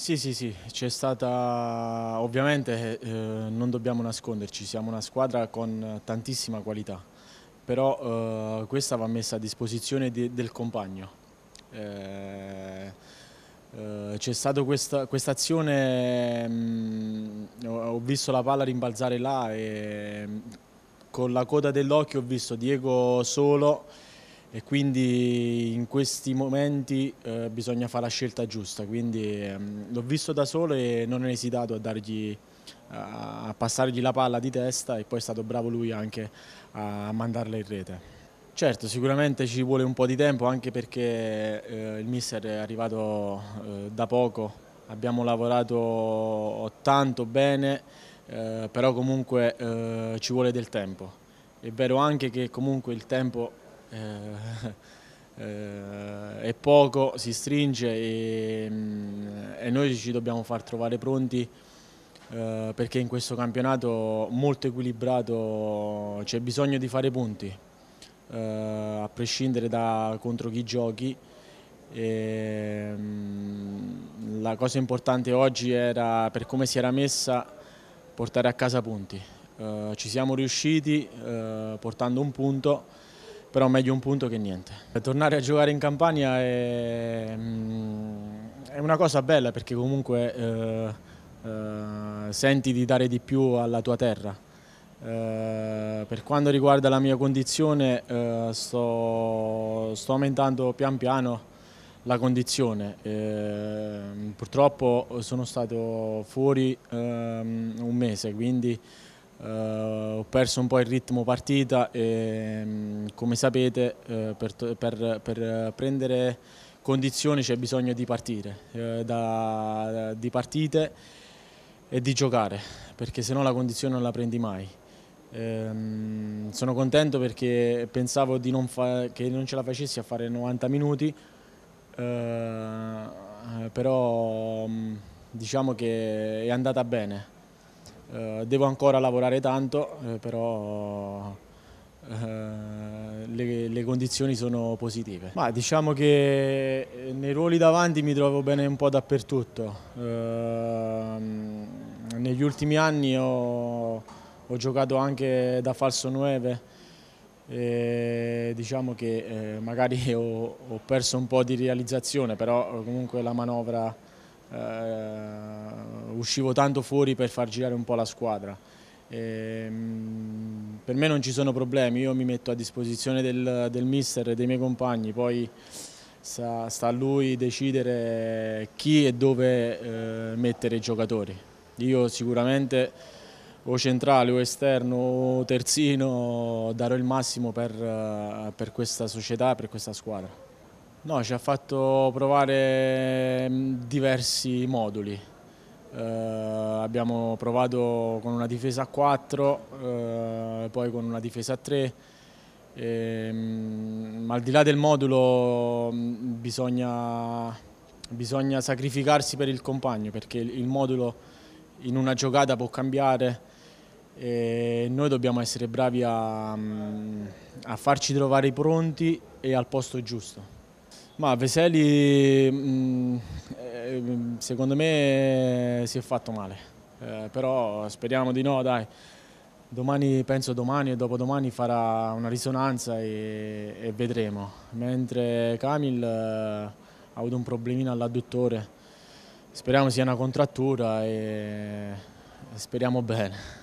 Sì, sì, sì, c'è stata, ovviamente eh, eh, non dobbiamo nasconderci, siamo una squadra con tantissima qualità, però eh, questa va messa a disposizione de, del compagno. Eh, eh c'è stata questa azione, mm, ho visto la palla rimbalzare là e mm, con la coda dell'occhio ho visto Diego solo e quindi in questi momenti eh, bisogna fare la scelta giusta, quindi ehm, l'ho visto da solo e non ho esitato a, dargli, a passargli la palla di testa e poi è stato bravo lui anche a mandarla in rete. Certo, sicuramente ci vuole un po' di tempo anche perché eh, il mister è arrivato eh, da poco, abbiamo lavorato tanto bene, eh, però comunque eh, ci vuole del tempo. È vero anche che comunque il tempo eh, eh, è poco, si stringe e, mm, e, noi ci dobbiamo far trovare pronti eh, perché in questo campionato molto equilibrato c'è bisogno di fare punti, eh, a prescindere da contro chi giochi. E, mm, la cosa importante oggi era per come si era messa portare a casa punti. Eh, ci siamo riusciti eh, portando un punto però meglio un punto che niente. Tornare a giocare in Campania è, mm, è una cosa bella perché comunque eh, eh, senti di dare di più alla tua terra. Eh, per quanto riguarda la mia condizione eh, sto, sto, aumentando pian piano la condizione. Eh, purtroppo sono stato fuori ehm, un mese, quindi Uh, ho perso un po' il ritmo partita e mm, come sapete uh, per, per, per, prendere condizioni c'è bisogno di partire, uh, da, di partite e di giocare perché se no la condizione non la prendi mai. Um, sono contento perché pensavo non che non ce la facessi a fare 90 minuti, però um, diciamo che è andata bene eh, devo ancora lavorare tanto, eh, però eh, le, le, condizioni sono positive. Ma diciamo che eh, nei ruoli davanti mi trovo bene un po' dappertutto. Ehm, negli ultimi anni ho, ho giocato anche da falso 9 e diciamo che magari ho, ho perso un po' di realizzazione, però comunque la manovra eh, uscivo tanto fuori per far girare un po' la squadra. E, ehm, per me non ci sono problemi, io mi metto a disposizione del, del mister e dei miei compagni, poi sta, sta, a lui decidere chi e dove eh, mettere i giocatori. Io sicuramente o centrale o esterno o terzino darò il massimo per, eh, per questa società, per questa squadra. No, ci ha fatto provare mm, diversi moduli. Eh, abbiamo provato con una difesa a 4, eh, poi con una difesa a 3. Ehm, ma al di là del modulo mm, bisogna, bisogna, sacrificarsi per il compagno perché il modulo in una giocata può cambiare e noi dobbiamo essere bravi a, mm, a farci trovare pronti e al posto giusto. Ma Veseli mm, eh, mm, secondo me eh, si è fatto male, eh, però speriamo di no, dai. Domani, penso domani e dopodomani farà una risonanza e, e vedremo. Mentre Camil ha avuto un problemino all'adduttore, speriamo sia una contrattura e speriamo bene.